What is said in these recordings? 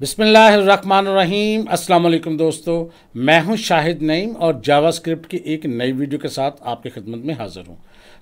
बिसमीम अल्लाम दोस्तों मैं हूं शाहिद नईम और जावास्क्रिप्ट की एक नई वीडियो के साथ आपकी खिदमत में हाज़िर हूं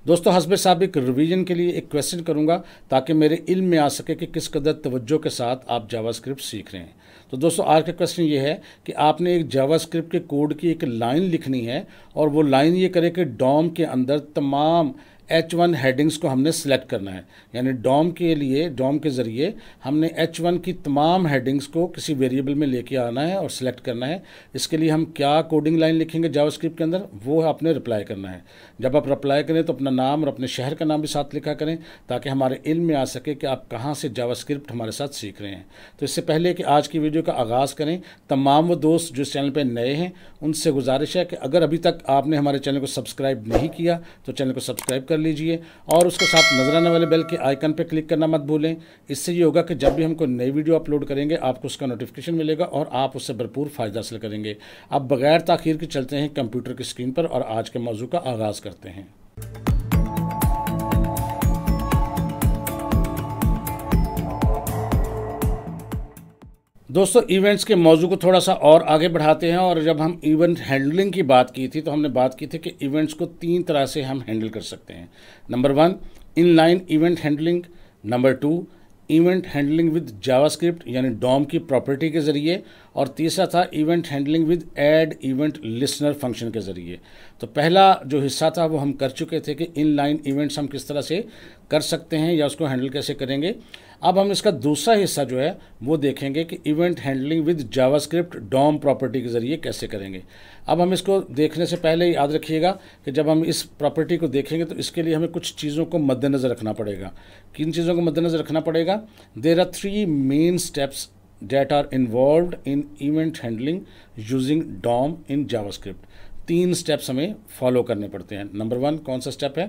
दोस्तों हसब सबक रिवीजन के लिए एक क्वेश्चन करूंगा ताकि मेरे इल्म में आ सके कि किस कदर तवज्जो के साथ आप जावास्क्रिप्ट सीख रहे हैं तो दोस्तों आज का क्वेश्चन ये है कि आपने एक जावास्क्रिप्ट के कोड की एक लाइन लिखनी है और वो लाइन ये करे कि डॉम के अंदर तमाम एच वन हेडिंग्स को हमने सेलेक्ट करना है यानी डॉम के लिए डॉम के ज़रिए हमने एच वन की तमाम हेडिंग्स को किसी वेरिएबल में लेके आना है और सेलेक्ट करना है इसके लिए हम क्या कोडिंग लाइन लिखेंगे जावास्क्रिप्ट के अंदर वो आपने रिप्लाई करना है जब आप रिप्लाई करें तो अपना नाम और अपने शहर का नाम भी साथ लिखा करें ताकि हमारे इल्म में आ सके कि आप कहाँ से जावास्क्रिप्ट हमारे साथ सीख रहे हैं तो इससे पहले कि आज की वीडियो का आगाज़ करें तमाम वो दोस्त जो चैनल पर नए हैं उनसे गुजारिश है कि अगर अभी तक आपने हमारे चैनल को सब्सक्राइब नहीं किया तो चैनल को सब्सक्राइब कर कर लीजिए और उसके साथ नजर आने वाले बेल के आइकन पर क्लिक करना मत भूलें इससे ये होगा कि जब भी हम कोई नई वीडियो अपलोड करेंगे आपको उसका नोटिफिकेशन मिलेगा और आप उससे भरपूर फ़ायदा हासिल करेंगे अब बगैर तखिर के चलते हैं कंप्यूटर की स्क्रीन पर और आज के मौजू का आगाज़ करते हैं दोस्तों इवेंट्स के मौजू को थोड़ा सा और आगे बढ़ाते हैं और जब हम इवेंट हैंडलिंग की बात की थी तो हमने बात की थी कि इवेंट्स को तीन तरह से हम हैंडल कर सकते हैं number one inline event handling number two event handling with JavaScript यानी डॉम की प्रॉपर्टी के ज़रिए और तीसरा था event handling with add event listener function के ज़रिए तो पहला जो हिस्सा था वो हम कर चुके थे कि इन लाइन इवेंट्स हम किस तरह से कर सकते हैं या उसको हैंडल कैसे करेंगे अब हम इसका दूसरा हिस्सा जो है वो देखेंगे कि event handling with JavaScript DOM property के ज़रिए कैसे करेंगे अब हम इसको देखने से पहले याद रखिएगा कि जब हम इस प्रॉपर्टी को देखेंगे तो इसके लिए हमें कुछ चीज़ों को मद्देनज़र रखना पड़ेगा किन चीज़ों को मद्देनज़र रखना पड़ेगा there are three main steps that are involved in event handling using DOM in JavaScript. तीन स्टेप्स हमें फॉलो करने पड़ते हैं नंबर वन कौन सा स्टेप है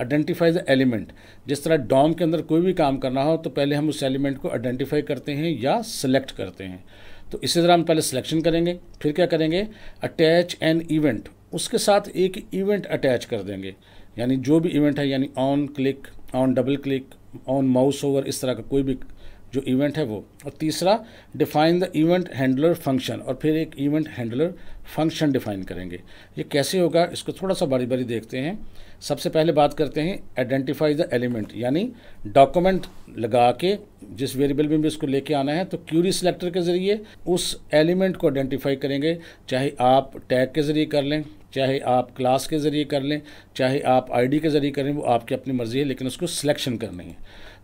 आइडेंटिफाई द एलिमेंट जिस तरह डॉम के अंदर कोई भी काम करना हो तो पहले हम उस एलिमेंट को आइडेंटिफाई करते हैं या सिलेक्ट करते हैं तो इसी तरह हम पहले सिलेक्शन करेंगे फिर क्या करेंगे अटैच एन इवेंट उसके साथ एक इवेंट अटैच कर देंगे यानी जो भी इवेंट है यानी on click on double click on mouse over इस तरह का कोई भी जो इवेंट है वो और तीसरा define the event handler function और फिर एक इवेंट हैंडलर फंक्शन डिफाइन करेंगे ये कैसे होगा इसको थोड़ा सा बारी बारी देखते हैं सबसे पहले बात करते हैं आइडेंटिफाई द एलिमेंट यानी डॉक्यूमेंट लगा के जिस वेरिएबल में भी इसको लेके आना है तो क्यूरी सिलेक्टर के ज़रिए उस एलिमेंट को आइडेंटिफाई करेंगे चाहे आप टैग के ज़रिए कर लें चाहे आप क्लास के ज़रिए कर लें चाहे आप आईडी के ज़रिए करें वो आपकी अपनी मर्ज़ी है लेकिन उसको सिलेक्शन करनी है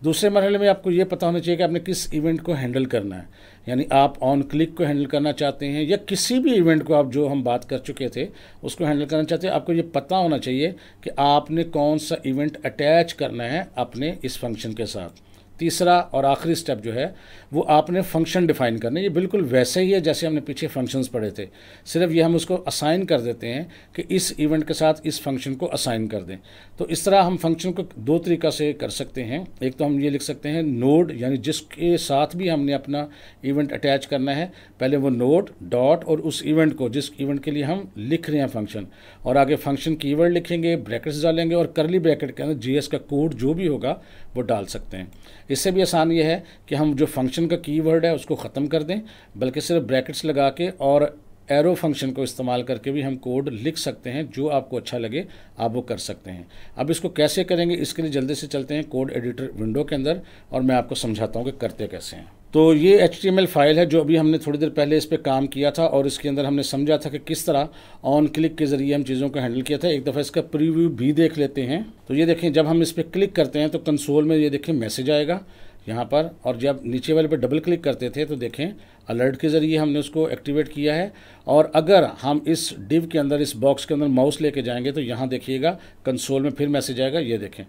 दूसरे मरहले में आपको ये पता होना चाहिए कि आपने किस इवेंट को हैंडल करना है यानी आप ऑन क्लिक को हैंडल करना चाहते हैं या किसी भी इवेंट को आप जो हम बात कर चुके थे उसको हैंडल करना चाहते हैं आपको ये पता होना चाहिए कि आपने कौन सा इवेंट अटैच करना है अपने इस फंक्शन के साथ तीसरा और आखिरी स्टेप जो है वो आपने फंक्शन डिफाइन करना ये बिल्कुल वैसे ही है जैसे हमने पीछे फंक्शंस पढ़े थे सिर्फ ये हम उसको असाइन कर देते हैं कि इस इवेंट के साथ इस फंक्शन को असाइन कर दें तो इस तरह हम फंक्शन को दो तरीक़ा से कर सकते हैं एक तो हम ये लिख सकते हैं नोड यानी जिसके साथ भी हमने अपना इवेंट अटैच करना है पहले वो नोड डॉट और उस इवेंट को जिस इवेंट के लिए हम लिख रहे हैं फंक्शन और आगे फंक्शन की लिखेंगे ब्रैकेट्स डालेंगे और करली ब्रैकेट के अंदर जी का कोड जो भी होगा वो डाल सकते हैं इससे भी आसान ये है कि हम जो फंक्शन का कीवर्ड है उसको ख़त्म कर दें बल्कि सिर्फ ब्रैकेट्स लगा के और एरो फंक्शन को इस्तेमाल करके भी हम कोड लिख सकते हैं जो आपको अच्छा लगे आप वो कर सकते हैं अब इसको कैसे करेंगे इसके लिए जल्दी से चलते हैं कोड एडिटर विंडो के अंदर और मैं आपको समझाता हूँ कि करते कैसे हैं तो ये एच फाइल है जो अभी हमने थोड़ी देर पहले इस पर काम किया था और इसके अंदर हमने समझा था कि किस तरह ऑन क्लिक के ज़रिए हम चीज़ों को हैंडल किया था एक दफ़ा इसका प्रीव्यू भी देख लेते हैं तो ये देखें जब हम इस पर क्लिक करते हैं तो कंसोल में ये देखें मैसेज आएगा यहाँ पर और जब नीचे वाले पे डबल क्लिक करते थे तो देखें अलर्ट के ज़रिए हमने उसको एक्टिवेट किया है और अगर हम इस डिव के अंदर इस बॉक्स के अंदर माउस लेके जाएंगे तो यहाँ देखिएगा कंसोल में फिर मैसेज आएगा ये देखें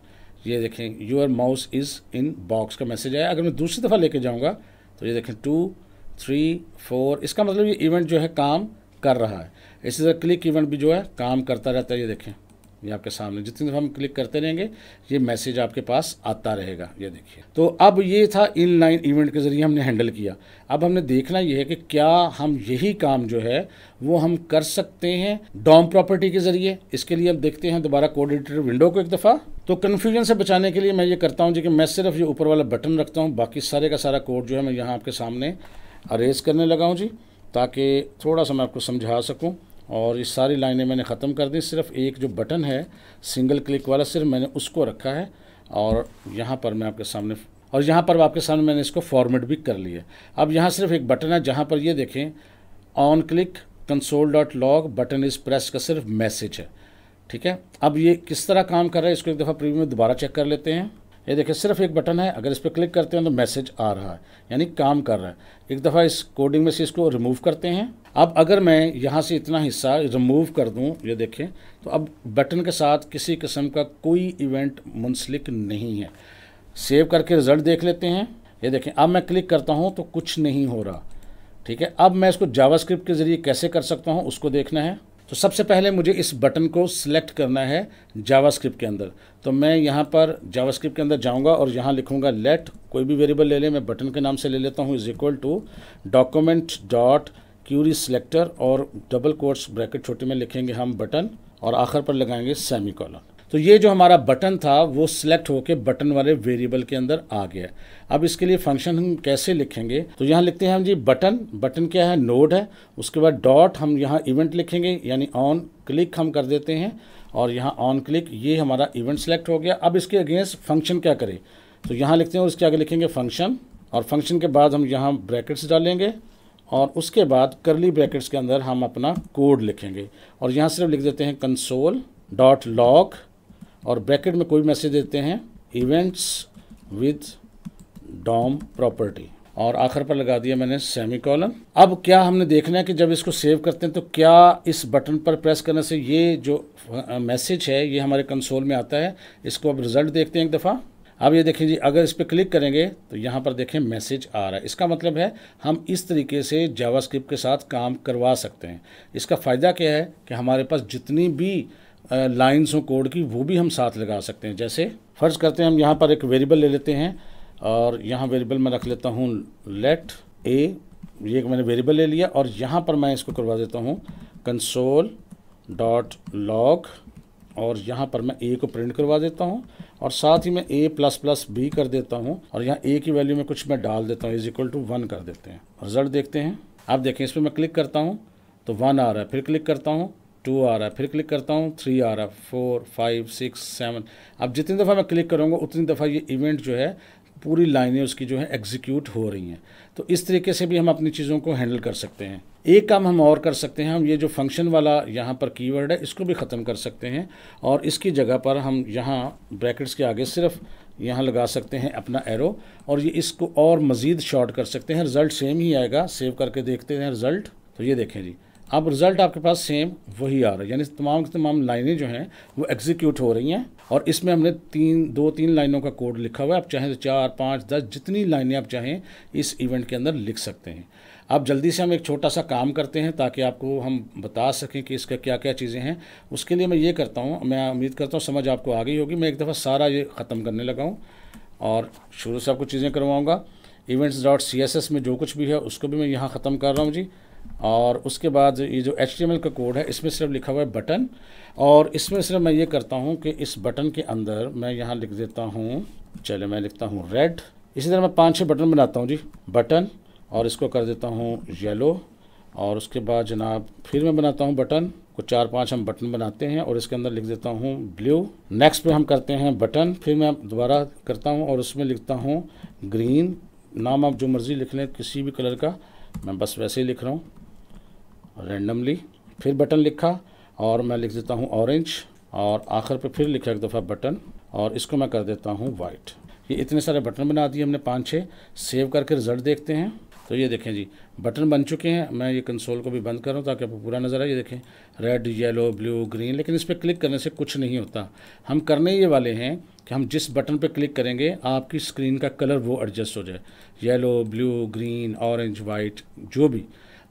ये देखें your mouse is in box का मैसेज आया अगर मैं दूसरी दफ़ा लेके जाऊँगा तो ये देखें टू थ्री फोर इसका मतलब ये इवेंट जो है काम कर रहा है इसी तरह क्लिक इवेंट भी जो है काम करता रहता है ये देखें ये आपके सामने जितनी दफ़ा हम क्लिक करते रहेंगे ये मैसेज आपके पास आता रहेगा ये देखिए तो अब ये था इन लाइन इवेंट के ज़रिए हमने हैंडल किया अब हमने देखना ये है कि क्या हम यही काम जो है वो हम कर सकते हैं डॉम प्रॉपर्टी के ज़रिए इसके लिए हम देखते हैं दोबारा कोऑर्डिनेटर विंडो को एक दफ़ा तो कन्फ्यूजन से बचाने के लिए मैं ये करता हूँ जी कि मैं सिर्फ ये ऊपर वाला बटन रखता हूँ बाकी सारे का सारा कोड जो है मैं यहाँ आपके सामने अरेज करने लगा हूँ जी ताकि थोड़ा सा मैं आपको समझा सकूँ और ये सारी लाइनें मैंने ख़त्म कर दी सिर्फ एक जो बटन है सिंगल क्लिक वाला सिर्फ मैंने उसको रखा है और यहाँ पर मैं आपके सामने और यहाँ पर आपके सामने मैंने इसको फॉर्मेट भी कर लिया अब यहाँ सिर्फ एक बटन है जहाँ पर ये देखें on click console dot log button is press का सिर्फ मैसेज है ठीक है अब ये किस तरह काम कर रहा है इसको एक दफ़ा प्रीव्यू में दोबारा चेक कर लेते हैं ये देखिए सिर्फ एक बटन है अगर इस पर क्लिक करते हैं तो मैसेज आ रहा है यानी काम कर रहा है एक दफ़ा इस कोडिंग में से इसको रिमूव करते हैं अब अगर मैं यहाँ से इतना हिस्सा रिमूव कर दूँ ये देखें तो अब बटन के साथ किसी किस्म का कोई इवेंट मुंसलिक नहीं है सेव करके रिज़ल्ट देख लेते हैं ये देखें अब मैं क्लिक करता हूँ तो कुछ नहीं हो रहा ठीक है अब मैं इसको जावास्क्रिप्ट के ज़रिए कैसे कर सकता हूँ उसको देखना है तो सबसे पहले मुझे इस बटन को सिलेक्ट करना है जावास्क्रिप्ट के अंदर तो मैं यहाँ पर जावास्क्रिप्ट के अंदर जाऊँगा और यहाँ लिखूँगा लेट कोई भी वेरिएबल ले लें मैं बटन के नाम से ले लेता हूँ is equal to document dot query selector और डबल कोर्स ब्रैकेट छोटे में लिखेंगे हम बटन और आखिर पर लगाएंगे सेमी कॉलन तो ये जो हमारा बटन था वो सिलेक्ट होके बटन वाले वेरिएबल के अंदर आ गया अब इसके लिए फंक्शन हम कैसे लिखेंगे तो यहाँ लिखते हैं हम जी बटन बटन क्या है नोड है उसके बाद डॉट हम यहाँ इवेंट लिखेंगे यानी ऑन क्लिक हम कर देते हैं और यहाँ ऑन क्लिक ये हमारा इवेंट सेलेक्ट हो गया अब इसके अगेंस्ट फंक्शन क्या करें तो यहाँ लिखते हैं उसके आगे लिखेंगे फंक्शन और फंक्शन के बाद हम यहाँ ब्रैकेट्स डालेंगे और उसके बाद करली ब्रैकेट्स के अंदर हम अपना कोड लिखेंगे और यहाँ सिर्फ लिख देते हैं कंसोल डॉट लॉक और ब्रैकेट में कोई मैसेज देते हैं इवेंट्स विद डॉम प्रॉपर्टी और आखिर पर लगा दिया मैंने सेमी कॉलम अब क्या हमने देखना है कि जब इसको सेव करते हैं तो क्या इस बटन पर प्रेस करने से ये जो मैसेज है ये हमारे कंसोल में आता है इसको अब रिजल्ट देखते हैं एक दफ़ा अब ये देखिए जी अगर इस पर क्लिक करेंगे तो यहाँ पर देखें मैसेज आ रहा है इसका मतलब है हम इस तरीके से जावास्क्रिप्ट के साथ काम करवा सकते हैं इसका फ़ायदा क्या है कि हमारे पास जितनी भी लाइन्स और कोड की वो भी हम साथ लगा सकते हैं जैसे फ़र्ज़ करते हैं हम यहाँ पर एक वेरिएबल ले लेते हैं और यहाँ वेरिएबल मैं रख लेता हूँ लेट ए ये एक मैंने वेरिएबल ले लिया और यहाँ पर मैं इसको करवा देता हूँ कंसोल डॉट लॉग और यहाँ पर मैं ए को प्रिंट करवा देता हूँ और साथ ही मैं ए प्लस प्लस बी कर देता हूँ और यहाँ ए की वैल्यू में कुछ मैं डाल देता हूँ इज इक्वल टू वन कर देते हैं रिजल्ट देखते हैं आप देखें इस पर मैं क्लिक करता हूँ तो वन आ रहा है फिर क्लिक करता हूँ टू आ रहा है फिर क्लिक करता हूँ थ्री आ रहा है फोर फाइव सिक्स सेवन अब जितनी दफ़ा मैं क्लिक करूँगा उतनी दफ़ा ये इवेंट जो है पूरी लाइनें उसकी जो है एग्जीक्यूट हो रही हैं तो इस तरीके से भी हम अपनी चीज़ों को हैंडल कर सकते हैं एक काम हम और कर सकते हैं हम ये जो फंक्शन वाला यहाँ पर कीवर्ड है इसको भी ख़त्म कर सकते हैं और इसकी जगह पर हम यहाँ ब्रैकेट्स के आगे सिर्फ यहाँ लगा सकते हैं अपना एरो और ये इसको और मज़ीद शॉर्ट कर सकते हैं रिज़ल्ट सेम ही आएगा सेव करके देखते हैं रिज़ल्ट तो ये देखें जी अब रिज़ल्ट आपके पास सेम वही आ रहा है यानी तमाम की तमाम लाइनें जो हैं वो एग्जीक्यूट हो रही हैं और इसमें हमने तीन दो तीन लाइनों का कोड लिखा हुआ है आप चाहें तो चार पाँच दस जितनी लाइनें आप चाहें इस इवेंट के अंदर लिख सकते हैं आप जल्दी से हम एक छोटा सा काम करते हैं ताकि आपको हम बता सकें कि इसका क्या क्या चीज़ें हैं उसके लिए मैं ये करता हूँ मैं उम्मीद करता हूँ समझ आपको आ गई होगी मैं एक दफ़ा सारा ये ख़त्म करने लगा हूँ और शुरू से आपको चीज़ें करवाऊँगा events dot C S S में जो कुछ भी है उसको भी मैं यहाँ ख़त्म कर रहा हूँ जी और उसके बाद ये जो एच का कोड है इसमें सिर्फ लिखा हुआ है बटन और इसमें सिर्फ मैं ये करता हूँ कि इस बटन के अंदर मैं यहाँ लिख देता हूँ चले मैं लिखता हूँ रेड इसी तरह मैं पाँच छः बटन बनाता हूँ जी बटन और इसको कर देता हूँ येलो और उसके बाद जनाब फिर मैं बनाता हूँ बटन को चार पांच हम बटन बनाते हैं और इसके अंदर लिख देता हूँ ब्लू नेक्स्ट पे हम करते हैं बटन फिर मैं दोबारा करता हूँ और उसमें लिखता हूँ ग्रीन नाम आप जो मर्ज़ी लिख लें किसी भी कलर का मैं बस वैसे ही लिख रहा हूँ रैंडमली फिर बटन लिखा और मैं लिख देता हूँ ऑरेंज और आखिर पे फिर लिखा एक दफ़ा बटन और इसको मैं कर देता हूँ वाइट ये इतने सारे बटन बना दिए हमने पाँच छः सेव करके रिज़ल्ट देखते हैं तो ये देखें जी बटन बन चुके हैं मैं ये कंसोल को भी बंद कर रहा हूँ ताकि आपको पूरा नज़र आए ये देखें रेड येलो ब्लू ग्रीन लेकिन इस पर क्लिक करने से कुछ नहीं होता हम करने ये वाले हैं कि हम जिस बटन पर क्लिक करेंगे आपकी स्क्रीन का कलर वो एडजस्ट हो जाए yellow blue green orange white जो भी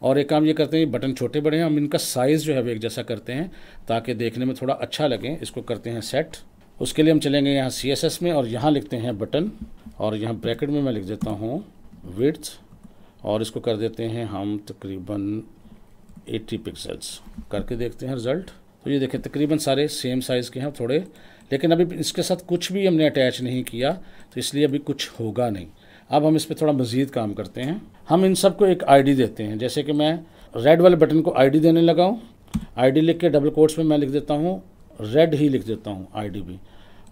और एक काम ये करते हैं बटन छोटे बड़े हैं हम इनका साइज़ जो है वो एक जैसा करते हैं ताकि देखने में थोड़ा अच्छा लगे इसको करते हैं सेट उसके लिए हम चलेंगे यहाँ सी एस एस में और यहाँ लिखते हैं बटन और यहाँ ब्रैकेट में मैं लिख देता हूँ विड्थ और इसको कर देते हैं हम तकरीबन 80 पिक्सल्स करके देखते हैं रिज़ल्ट तो ये देखें तकरीबन सारे सेम साइज़ के हैं थोड़े लेकिन अभी इसके साथ कुछ भी हमने अटैच नहीं किया तो इसलिए अभी कुछ होगा नहीं अब हम इस पर थोड़ा मज़ीद काम करते हैं हम इन सब को एक आईडी देते हैं जैसे कि मैं रेड वाले बटन को आईडी देने लगा हूँ डी लिख के डबल कोट्स में मैं लिख देता हूँ रेड ही लिख देता हूँ डी भी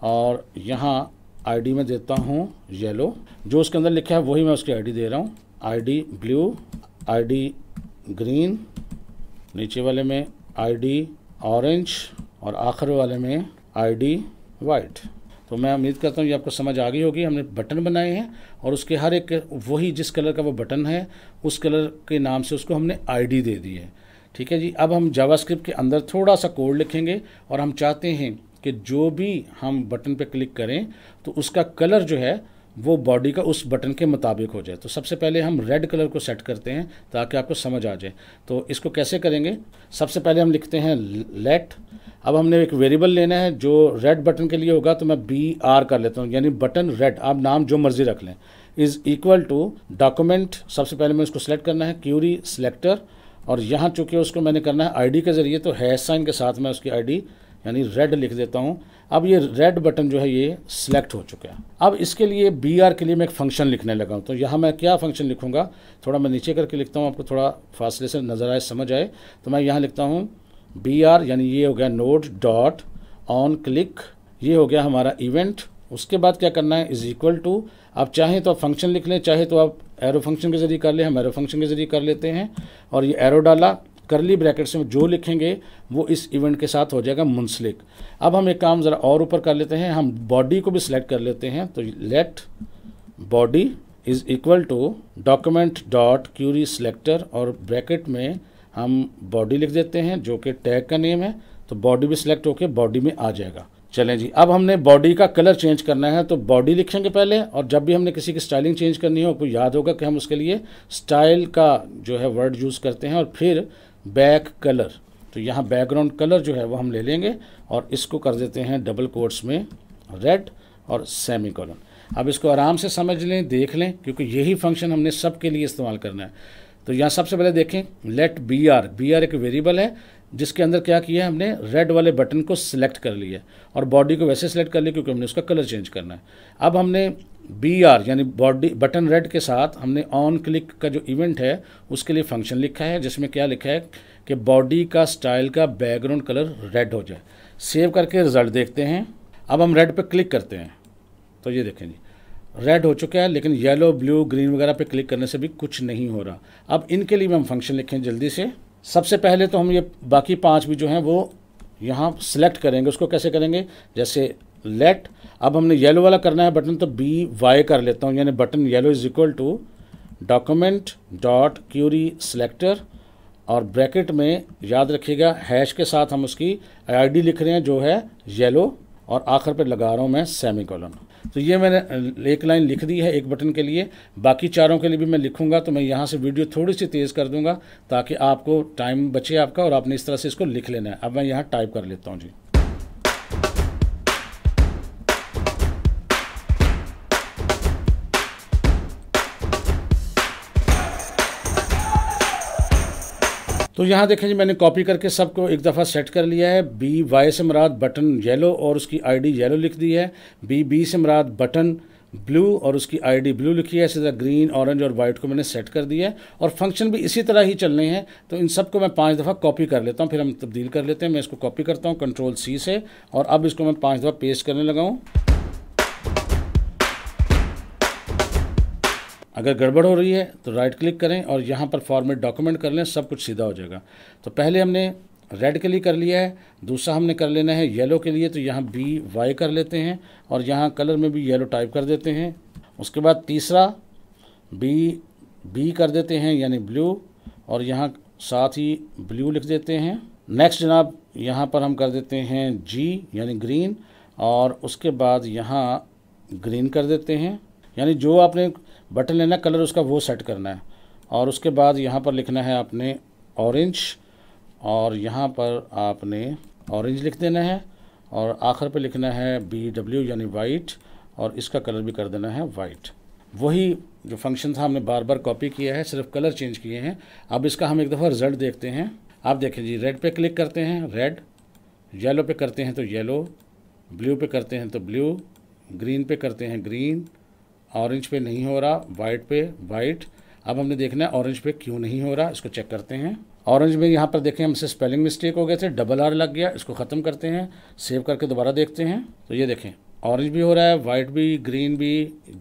और यहाँ डी में देता हूँ येलो जो उसके अंदर लिखा है वही मैं उसकी डी दे रहा हूँ आईडी ब्लू डी ग्रीन नीचे वाले में डी ऑरेंज और आखिर वाले में आई डी वाइट तो मैं उम्मीद करता हूँ ये आपको समझ आ गई होगी हमने बटन बनाए हैं और उसके हर एक वही जिस कलर का वो बटन है उस कलर के नाम से उसको हमने आईडी दे दी है ठीक है जी अब हम जावास्क्रिप्ट के अंदर थोड़ा सा कोड लिखेंगे और हम चाहते हैं कि जो भी हम बटन पर क्लिक करें तो उसका कलर जो है वो बॉडी का उस बटन के मुताबिक हो जाए तो सबसे पहले हम रेड कलर को सेट करते हैं ताकि आपको समझ आ जाए तो इसको कैसे करेंगे सबसे पहले हम लिखते हैं लेट अब हमने एक वेरिएबल लेना है जो रेड बटन के लिए होगा तो मैं बी आर कर लेता हूँ यानी बटन रेड आप नाम जो मर्ज़ी रख लें इज़ इक्वल टू डॉक्यूमेंट सबसे पहले मैं उसको सेलेक्ट करना है क्यूरी सेलेक्टर और यहाँ चूँकि उसको मैंने करना है आईडी के ज़रिए तो हैश साइन के साथ मैं उसकी आईडी यानी रेड लिख देता हूँ अब ये रेड बटन जो है ये सिलेक्ट हो चुका है अब इसके लिए बी आर के लिए मैं एक फंक्शन लिखने लगा हूँ तो यहाँ मैं क्या फंक्शन लिखूँगा थोड़ा मैं नीचे करके लिखता हूँ आपको थोड़ा फासले से नज़र आए समझ आए तो मैं यहाँ लिखता हूँ बी आर यानी ये हो गया नोट डॉट ऑन क्लिक ये हो गया हमारा इवेंट उसके बाद क्या करना है इज़ इक्वल टू आप चाहें तो आप फंक्शन लिख लें चाहे तो आप एरो फंक्शन के ज़रिए कर लें हम एरो फंक्शन के ज़रिए कर लेते हैं और ये एरो डाला करली ब्रैकेट्स में जो लिखेंगे वो इस इवेंट के साथ हो जाएगा मुंसलिक अब हम एक काम ज़रा और ऊपर कर लेते हैं हम बॉडी को भी सिलेक्ट कर लेते हैं तो let body is equal to document dot query selector और ब्रैकेट में हम बॉडी लिख देते हैं जो कि टैग का नेम है तो बॉडी भी सिलेक्ट होकर बॉडी में आ जाएगा चलें जी अब हमने बॉडी का कलर चेंज करना है तो बॉडी लिखेंगे पहले और जब भी हमने किसी की स्टाइलिंग चेंज करनी हो आपको याद होगा कि हम उसके लिए स्टाइल का जो है वर्ड यूज़ करते हैं और फिर बैक कलर तो यहाँ बैकग्राउंड कलर जो है वो हम ले लेंगे और इसको कर देते हैं डबल कोर्ट्स में रेड और सेमी कॉलन अब इसको आराम से समझ लें देख लें क्योंकि यही फंक्शन हमने सब के लिए इस्तेमाल करना है तो यहाँ सबसे पहले देखें let B R B R एक वेरिएबल है जिसके अंदर क्या किया हमने रेड वाले बटन को सिलेक्ट कर लिया और बॉडी को वैसे सिलेक्ट कर लिया क्योंकि हमने उसका कलर चेंज करना है अब हमने बी आर यानी बॉडी बटन रेड के साथ हमने ऑन क्लिक का जो इवेंट है उसके लिए फंक्शन लिखा है जिसमें क्या लिखा है कि बॉडी का स्टाइल का बैकग्राउंड कलर रेड हो जाए सेव करके रिज़ल्ट देखते हैं अब हम रेड पर क्लिक करते हैं तो ये देखें जी रेड हो चुका है लेकिन येलो ब्लू ग्रीन वगैरह पे क्लिक करने से भी कुछ नहीं हो रहा अब इनके लिए हम फंक्शन लिखें जल्दी से सबसे पहले तो हम ये बाकी पांच भी जो हैं वो यहाँ सेलेक्ट करेंगे उसको कैसे करेंगे जैसे लेट अब हमने येलो वाला करना है बटन तो बी वाई कर लेता हूँ यानी button yellow is equal to document dot query selector और ब्रैकेट में याद रखिएगा हैश के साथ हम उसकी आईडी लिख रहे हैं जो है येलो और आखिर पर लगा रहा हूँ मैं सेमी कॉलन तो ये मैंने एक लाइन लिख दी है एक बटन के लिए बाकी चारों के लिए भी मैं लिखूंगा तो मैं यहाँ से वीडियो थोड़ी सी तेज़ कर दूंगा ताकि आपको टाइम बचे आपका और आपने इस तरह से इसको लिख लेना है अब मैं यहाँ टाइप कर लेता हूँ जी तो यहाँ देखें जी मैंने कॉपी करके सबको एक दफ़ा सेट कर लिया है बी वाई से मराद बटन येलो और उसकी आईडी येलो लिख दी है बी बी से मराद बटन ब्लू और उसकी आईडी ब्लू लिखी है इसी तरह ग्रीन ऑरेंज और वाइट को मैंने सेट कर दिया है और फंक्शन भी इसी तरह ही चलने हैं तो इन सबको मैं पाँच दफ़ा कॉपी कर लेता हूँ फिर हम तब्दील कर लेते हैं मैं इसको कॉपी करता हूँ कंट्रोल सी से और अब इसको मैं पाँच दफ़ा पेस्ट करने लगाऊँ अगर गड़बड़ हो रही है तो राइट क्लिक करें और यहाँ पर फॉर्मेट डॉक्यूमेंट कर लें सब कुछ सीधा हो जाएगा तो पहले हमने रेड के लिए कर लिया है दूसरा हमने कर लेना है येलो के लिए तो यहाँ बी वाई कर लेते हैं और यहाँ कलर में भी येलो टाइप कर देते हैं उसके बाद तीसरा बी बी कर देते हैं यानी ब्लू और यहाँ साथ ही ब्लू लिख देते हैं नेक्स्ट जनाब यहाँ पर हम कर देते हैं जी यानी ग्रीन और उसके बाद यहाँ ग्रीन कर देते हैं यानी जो आपने बटन लेना कलर उसका वो सेट करना है और उसके बाद यहाँ पर लिखना है आपने ऑरेंज और यहाँ पर आपने ऑरेंज लिख देना है और आखिर पे लिखना है बी डब्ल्यू यानी वाइट और इसका कलर भी कर देना है वाइट वही जो फंक्शन था हमने बार बार कॉपी किया है सिर्फ कलर चेंज किए हैं अब इसका हम एक दफ़ा रिज़ल्ट देखते हैं आप देखें जी रेड पे क्लिक करते हैं रेड येलो पे करते हैं तो येलो ब्लू पे करते हैं तो ब्लू ग्रीन पे करते हैं ग्रीन ऑरेंज पे नहीं हो रहा वाइट पे वाइट अब हमने देखना है ऑरेंज पे क्यों नहीं हो रहा इसको चेक करते हैं ऑरेंज में यहाँ पर देखें हमसे स्पेलिंग मिस्टेक हो गए थे डबल आर लग गया इसको ख़त्म करते हैं सेव करके दोबारा देखते हैं तो ये देखें ऑरेंज भी हो रहा है वाइट भी ग्रीन भी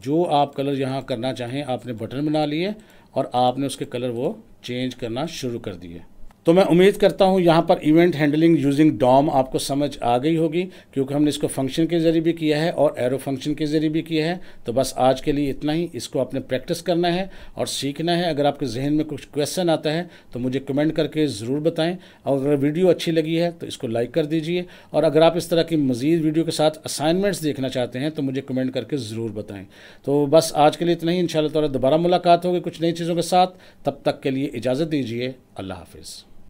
जो आप कलर यहाँ करना चाहें आपने बटन बना लिए और आपने उसके कलर वो चेंज करना शुरू कर दिए तो मैं उम्मीद करता हूँ यहाँ पर इवेंट हैंडलिंग यूजिंग डॉम आपको समझ आ गई होगी क्योंकि हमने इसको फंक्शन के ज़रिए भी किया है और एरो फंक्शन के ज़रिए भी किया है तो बस आज के लिए इतना ही इसको आपने प्रैक्टिस करना है और सीखना है अगर आपके जहन में कुछ क्वेश्चन आता है तो मुझे कमेंट करके ज़रूर बताएँ और अगर वीडियो अच्छी लगी है तो इसको लाइक कर दीजिए और अगर आप इस तरह की मज़ीद वीडियो के साथ असाइनमेंट्स देखना चाहते हैं तो मुझे कमेंट करके ज़रूर बताएँ तो बस आज के लिए इतना ही इन शाला दोबारा मुलाकात होगी कुछ नई चीज़ों के साथ तब तक के लिए इजाज़त दीजिए अल्लाह हाफिज़